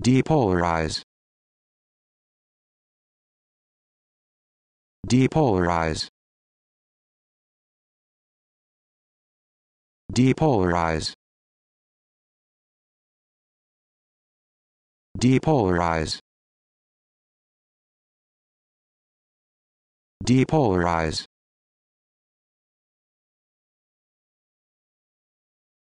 Depolarize. Depolarize. Depolarize. Depolarize. Depolarize.